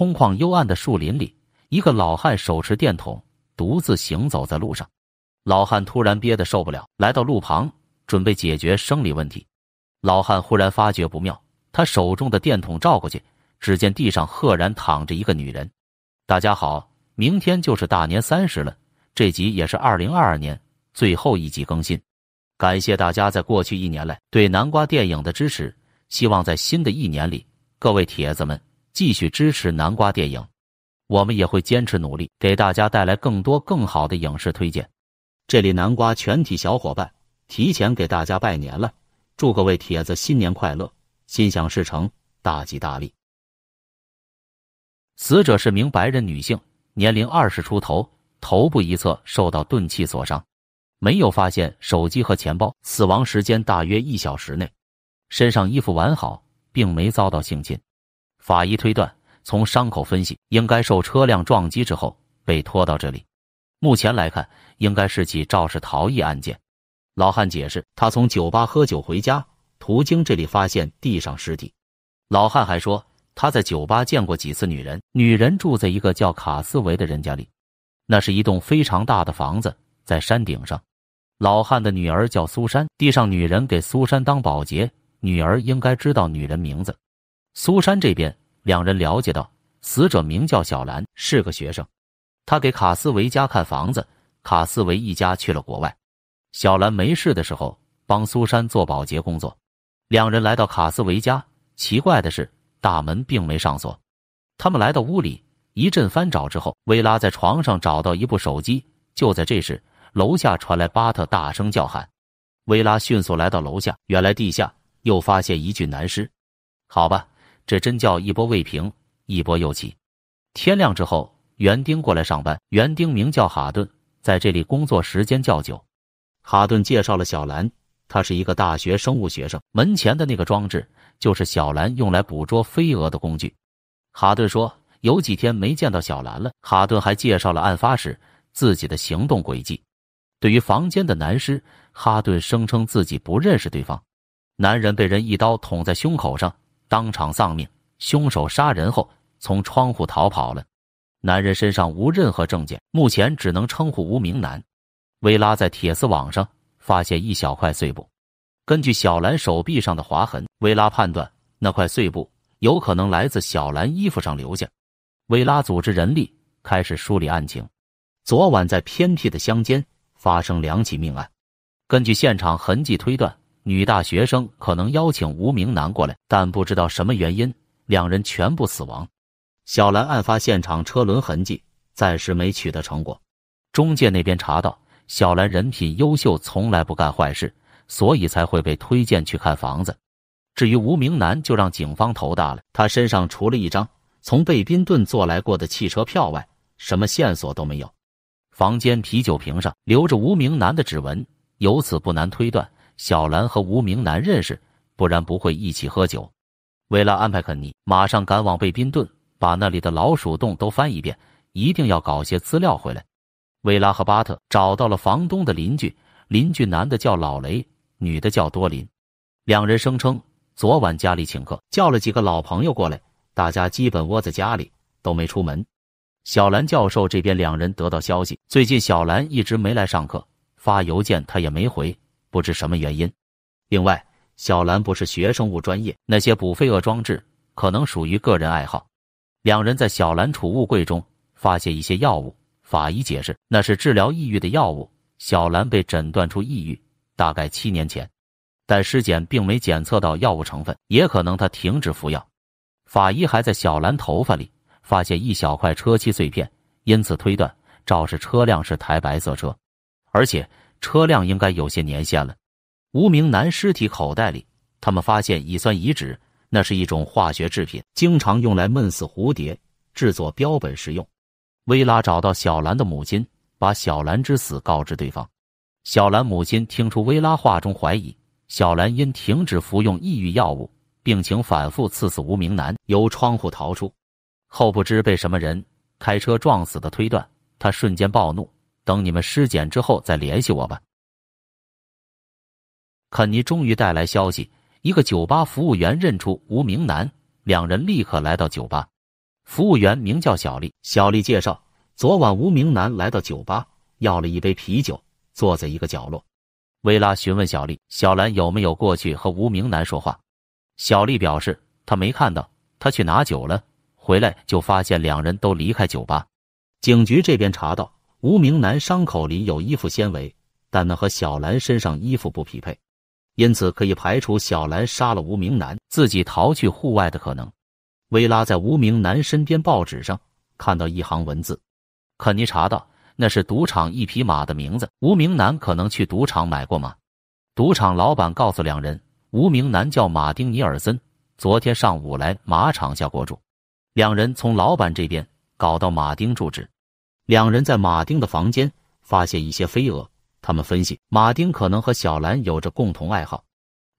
空旷幽暗的树林里，一个老汉手持电筒，独自行走在路上。老汉突然憋得受不了，来到路旁准备解决生理问题。老汉忽然发觉不妙，他手中的电筒照过去，只见地上赫然躺着一个女人。大家好，明天就是大年三十了，这集也是二零二二年最后一集更新。感谢大家在过去一年来对南瓜电影的支持，希望在新的一年里，各位铁子们。继续支持南瓜电影，我们也会坚持努力，给大家带来更多更好的影视推荐。这里南瓜全体小伙伴提前给大家拜年了，祝各位铁子新年快乐，心想事成，大吉大利！死者是名白人女性，年龄二十出头，头部一侧受到钝器所伤，没有发现手机和钱包，死亡时间大约一小时内，身上衣服完好，并没遭到性侵。法医推断，从伤口分析，应该受车辆撞击之后被拖到这里。目前来看，应该是起肇事逃逸案件。老汉解释，他从酒吧喝酒回家，途经这里发现地上尸体。老汉还说，他在酒吧见过几次女人，女人住在一个叫卡斯维的人家里，那是一栋非常大的房子，在山顶上。老汉的女儿叫苏珊，地上女人给苏珊当保洁，女儿应该知道女人名字。苏珊这边，两人了解到死者名叫小兰，是个学生。他给卡斯维家看房子，卡斯维一家去了国外。小兰没事的时候帮苏珊做保洁工作。两人来到卡斯维家，奇怪的是大门并没上锁。他们来到屋里，一阵翻找之后，薇拉在床上找到一部手机。就在这时，楼下传来巴特大声叫喊。薇拉迅速来到楼下，原来地下又发现一具男尸。好吧。这真叫一波未平，一波又起。天亮之后，园丁过来上班。园丁名叫哈顿，在这里工作时间较久。哈顿介绍了小兰，他是一个大学生物学生。门前的那个装置就是小兰用来捕捉飞蛾的工具。哈顿说，有几天没见到小兰了。哈顿还介绍了案发时自己的行动轨迹。对于房间的男尸，哈顿声称自己不认识对方。男人被人一刀捅在胸口上。当场丧命，凶手杀人后从窗户逃跑了。男人身上无任何证件，目前只能称呼无名男。薇拉在铁丝网上发现一小块碎布，根据小兰手臂上的划痕，薇拉判断那块碎布有可能来自小兰衣服上留下。薇拉组织人力开始梳理案情。昨晚在偏僻的乡间发生两起命案，根据现场痕迹推断。女大学生可能邀请无名男过来，但不知道什么原因，两人全部死亡。小兰案发现场车轮痕迹暂时没取得成果。中介那边查到，小兰人品优秀，从来不干坏事，所以才会被推荐去看房子。至于无名男，就让警方头大了。他身上除了一张从贝宾顿坐来过的汽车票外，什么线索都没有。房间啤酒瓶上留着无名男的指纹，由此不难推断。小兰和无名男认识，不然不会一起喝酒。维拉安排肯尼马上赶往贝宾顿，把那里的老鼠洞都翻一遍，一定要搞些资料回来。维拉和巴特找到了房东的邻居，邻居男的叫老雷，女的叫多林。两人声称昨晚家里请客，叫了几个老朋友过来，大家基本窝在家里，都没出门。小兰教授这边，两人得到消息，最近小兰一直没来上课，发邮件他也没回。不知什么原因。另外，小兰不是学生物专业，那些捕飞蛾装置可能属于个人爱好。两人在小兰储物柜中发现一些药物，法医解释那是治疗抑郁的药物。小兰被诊断出抑郁，大概七年前，但尸检并没检测到药物成分，也可能她停止服药。法医还在小兰头发里发现一小块车漆碎片，因此推断肇事车辆是台白色车，而且。车辆应该有些年限了。无名男尸体口袋里，他们发现乙酸乙酯，那是一种化学制品，经常用来闷死蝴蝶，制作标本食用。薇拉找到小兰的母亲，把小兰之死告知对方。小兰母亲听出薇拉话中怀疑，小兰因停止服用抑郁药物，病情反复，刺死无名男，由窗户逃出后，不知被什么人开车撞死的推断，他瞬间暴怒。等你们尸检之后再联系我吧。肯尼终于带来消息，一个酒吧服务员认出无名男，两人立刻来到酒吧。服务员名叫小丽，小丽介绍，昨晚无名男来到酒吧，要了一杯啤酒，坐在一个角落。薇拉询问小丽，小兰有没有过去和无名男说话？小丽表示她没看到，她去拿酒了，回来就发现两人都离开酒吧。警局这边查到。无名男伤口里有衣服纤维，但那和小兰身上衣服不匹配，因此可以排除小兰杀了无名男，自己逃去户外的可能。薇拉在无名男身边报纸上看到一行文字，肯尼查到那是赌场一匹马的名字。无名男可能去赌场买过马。赌场老板告诉两人，无名男叫马丁尼尔森，昨天上午来马场下过注。两人从老板这边搞到马丁住址。两人在马丁的房间发现一些飞蛾，他们分析马丁可能和小兰有着共同爱好。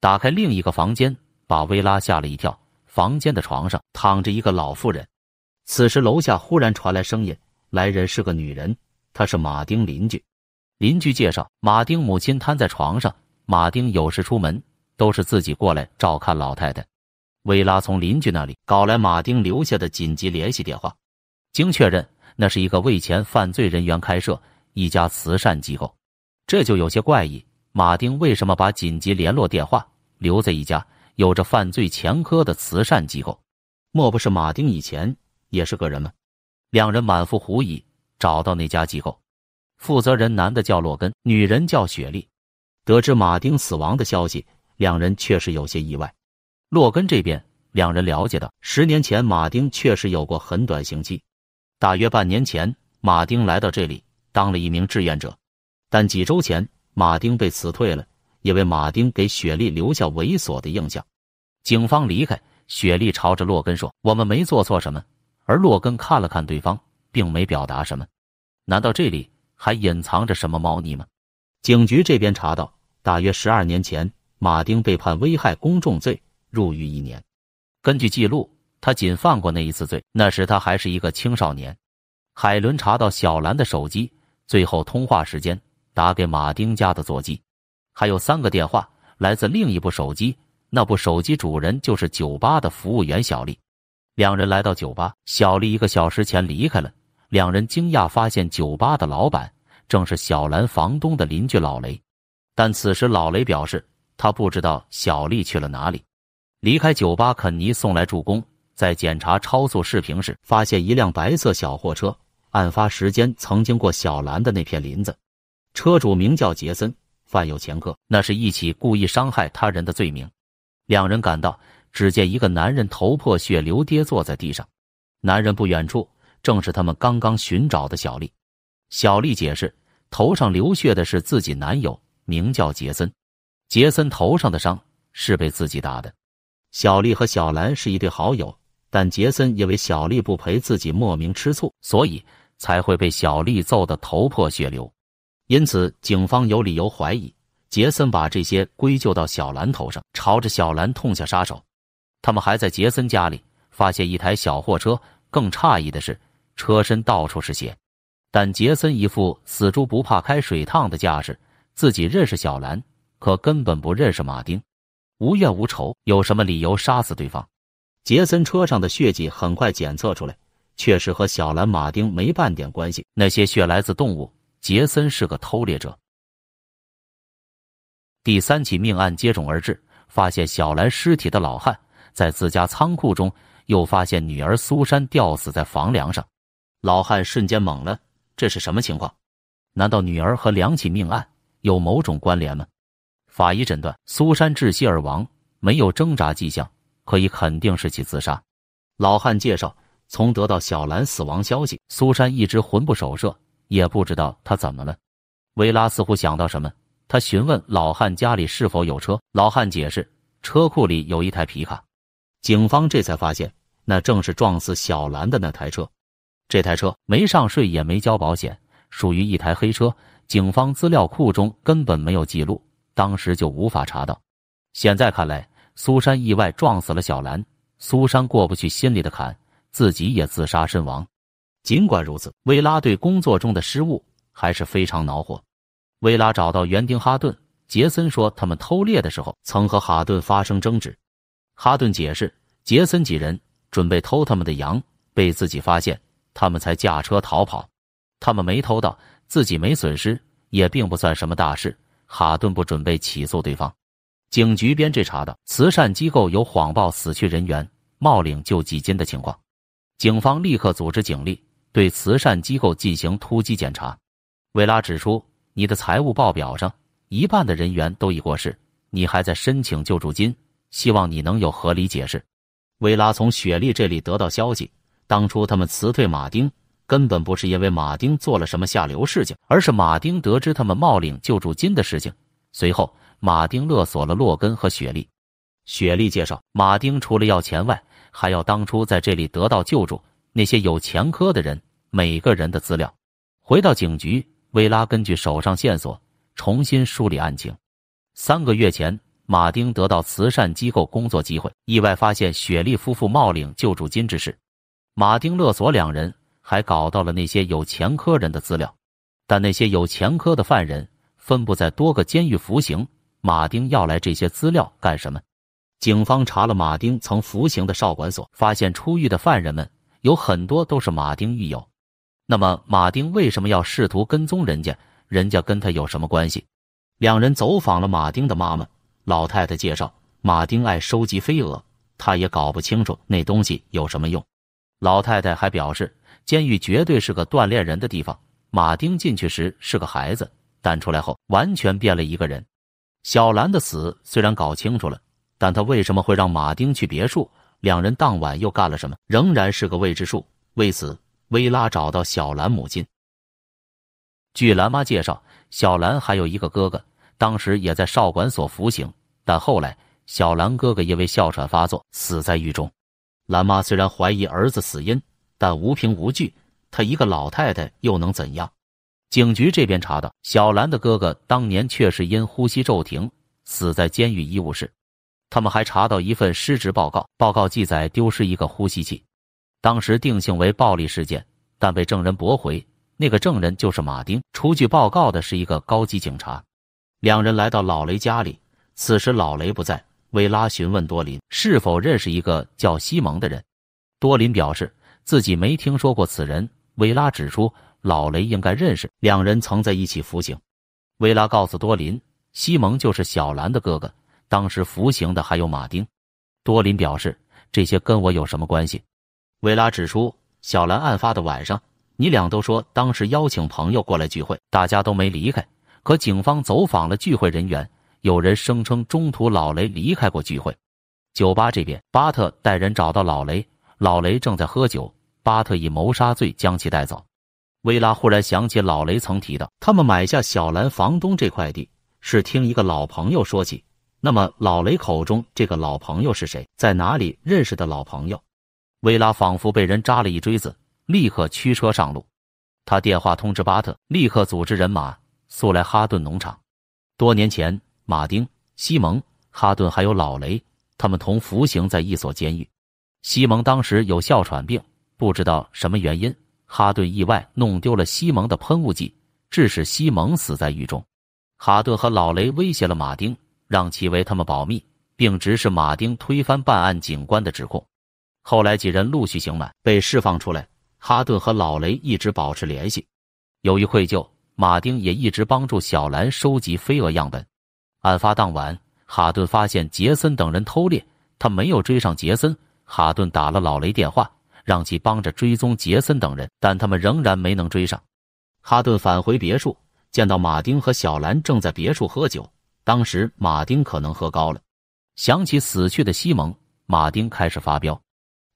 打开另一个房间，把薇拉吓了一跳。房间的床上躺着一个老妇人。此时楼下忽然传来声音，来人是个女人，她是马丁邻居。邻居介绍，马丁母亲瘫在床上，马丁有事出门都是自己过来照看老太太。薇拉从邻居那里搞来马丁留下的紧急联系电话，经确认。那是一个为前犯罪人员开设一家慈善机构，这就有些怪异。马丁为什么把紧急联络电话留在一家有着犯罪前科的慈善机构？莫不是马丁以前也是个人吗？两人满腹狐疑，找到那家机构，负责人男的叫洛根，女人叫雪莉。得知马丁死亡的消息，两人确实有些意外。洛根这边，两人了解到，十年前马丁确实有过很短刑期。大约半年前，马丁来到这里当了一名志愿者，但几周前，马丁被辞退了，因为马丁给雪莉留下猥琐的印象。警方离开，雪莉朝着洛根说：“我们没做错什么。”而洛根看了看对方，并没表达什么。难道这里还隐藏着什么猫腻吗？警局这边查到，大约十二年前，马丁被判危害公众罪，入狱一年。根据记录。他仅犯过那一次罪，那时他还是一个青少年。海伦查到小兰的手机最后通话时间，打给马丁家的座机，还有三个电话来自另一部手机，那部手机主人就是酒吧的服务员小丽。两人来到酒吧，小丽一个小时前离开了。两人惊讶发现，酒吧的老板正是小兰房东的邻居老雷，但此时老雷表示他不知道小丽去了哪里。离开酒吧，肯尼送来助攻。在检查超速视频时，发现一辆白色小货车，案发时间曾经过小兰的那片林子。车主名叫杰森，犯有前科，那是一起故意伤害他人的罪名。两人赶到，只见一个男人头破血流，跌坐在地上。男人不远处，正是他们刚刚寻找的小丽。小丽解释，头上流血的是自己男友，名叫杰森。杰森头上的伤是被自己打的。小丽和小兰是一对好友。但杰森因为小丽不陪自己莫名吃醋，所以才会被小丽揍得头破血流。因此，警方有理由怀疑杰森把这些归咎到小兰头上，朝着小兰痛下杀手。他们还在杰森家里发现一台小货车，更诧异的是，车身到处是血。但杰森一副死猪不怕开水烫的架势，自己认识小兰，可根本不认识马丁，无怨无仇，有什么理由杀死对方？杰森车上的血迹很快检测出来，确实和小兰马丁没半点关系。那些血来自动物，杰森是个偷猎者。第三起命案接踵而至，发现小兰尸体的老汉，在自家仓库中又发现女儿苏珊吊死在房梁上。老汉瞬间懵了，这是什么情况？难道女儿和两起命案有某种关联吗？法医诊断，苏珊窒息而亡，没有挣扎迹象。可以肯定是起自杀。老汉介绍，从得到小兰死亡消息，苏珊一直魂不守舍，也不知道她怎么了。维拉似乎想到什么，他询问老汉家里是否有车。老汉解释，车库里有一台皮卡。警方这才发现，那正是撞死小兰的那台车。这台车没上税，也没交保险，属于一台黑车。警方资料库中根本没有记录，当时就无法查到。现在看来。苏珊意外撞死了小兰，苏珊过不去心里的坎，自己也自杀身亡。尽管如此，薇拉对工作中的失误还是非常恼火。薇拉找到园丁哈顿，杰森说他们偷猎的时候曾和哈顿发生争执。哈顿解释，杰森几人准备偷他们的羊，被自己发现，他们才驾车逃跑。他们没偷到，自己没损失，也并不算什么大事。哈顿不准备起诉对方。警局编制查到慈善机构有谎报死去人员、冒领救济金的情况，警方立刻组织警力对慈善机构进行突击检查。维拉指出：“你的财务报表上一半的人员都已过世，你还在申请救助金，希望你能有合理解释。”维拉从雪莉这里得到消息，当初他们辞退马丁根本不是因为马丁做了什么下流事情，而是马丁得知他们冒领救助金的事情，随后。马丁勒索了洛根和雪莉。雪莉介绍，马丁除了要钱外，还要当初在这里得到救助那些有前科的人每个人的资料。回到警局，薇拉根据手上线索重新梳理案情。三个月前，马丁得到慈善机构工作机会，意外发现雪莉夫妇冒领救助金之事。马丁勒索两人，还搞到了那些有前科人的资料。但那些有前科的犯人分布在多个监狱服刑。马丁要来这些资料干什么？警方查了马丁曾服刑的少管所，发现出狱的犯人们有很多都是马丁狱友。那么，马丁为什么要试图跟踪人家？人家跟他有什么关系？两人走访了马丁的妈妈。老太太介绍，马丁爱收集飞蛾，他也搞不清楚那东西有什么用。老太太还表示，监狱绝对是个锻炼人的地方。马丁进去时是个孩子，但出来后完全变了一个人。小兰的死虽然搞清楚了，但她为什么会让马丁去别墅？两人当晚又干了什么？仍然是个未知数。为此，薇拉找到小兰母亲。据兰妈介绍，小兰还有一个哥哥，当时也在少管所服刑，但后来小兰哥哥因为哮喘发作死在狱中。兰妈虽然怀疑儿子死因，但无凭无据，她一个老太太又能怎样？警局这边查到，小兰的哥哥当年确实因呼吸骤停死在监狱医务室。他们还查到一份失职报告，报告记载丢失一个呼吸器，当时定性为暴力事件，但被证人驳回。那个证人就是马丁。出具报告的是一个高级警察。两人来到老雷家里，此时老雷不在。维拉询问多林是否认识一个叫西蒙的人，多林表示自己没听说过此人。维拉指出。老雷应该认识两人，曾在一起服刑。维拉告诉多林，西蒙就是小兰的哥哥。当时服刑的还有马丁。多林表示，这些跟我有什么关系？维拉指出，小兰案发的晚上，你俩都说当时邀请朋友过来聚会，大家都没离开。可警方走访了聚会人员，有人声称中途老雷离开过聚会。酒吧这边，巴特带人找到老雷，老雷正在喝酒。巴特以谋杀罪将其带走。薇拉忽然想起，老雷曾提到，他们买下小兰房东这块地是听一个老朋友说起。那么，老雷口中这个老朋友是谁？在哪里认识的老朋友？薇拉仿佛被人扎了一锥子，立刻驱车上路。他电话通知巴特，立刻组织人马速来哈顿农场。多年前，马丁、西蒙、哈顿还有老雷，他们同服刑在一所监狱。西蒙当时有哮喘病，不知道什么原因。哈顿意外弄丢了西蒙的喷雾剂，致使西蒙死在狱中。哈顿和老雷威胁了马丁，让其为他们保密，并指使马丁推翻办案警官的指控。后来几人陆续刑满被释放出来，哈顿和老雷一直保持联系。由于愧疚，马丁也一直帮助小兰收集飞蛾样本。案发当晚，哈顿发现杰森等人偷猎，他没有追上杰森，哈顿打了老雷电话。让其帮着追踪杰森等人，但他们仍然没能追上。哈顿返回别墅，见到马丁和小兰正在别墅喝酒。当时马丁可能喝高了，想起死去的西蒙，马丁开始发飙。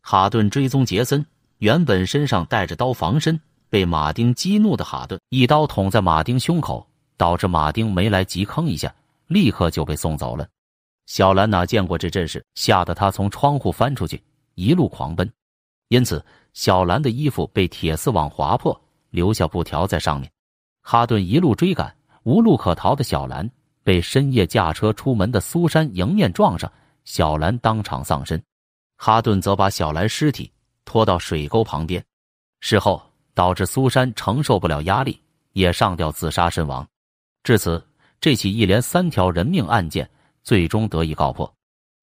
哈顿追踪杰森，原本身上带着刀防身，被马丁激怒的哈顿一刀捅在马丁胸口，导致马丁没来及吭一下，立刻就被送走了。小兰哪见过这阵势，吓得他从窗户翻出去，一路狂奔。因此，小兰的衣服被铁丝网划破，留下布条在上面。哈顿一路追赶，无路可逃的小兰被深夜驾车出门的苏珊迎面撞上，小兰当场丧身。哈顿则把小兰尸体拖到水沟旁边。事后，导致苏珊承受不了压力，也上吊自杀身亡。至此，这起一连三条人命案件最终得以告破。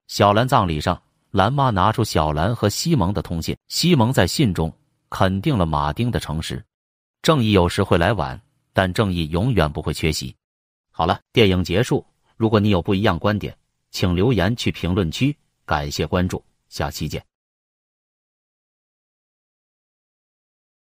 小兰葬礼上。兰妈拿出小兰和西蒙的通信，西蒙在信中肯定了马丁的诚实。正义有时会来晚，但正义永远不会缺席。好了，电影结束。如果你有不一样观点，请留言去评论区。感谢关注，下期见。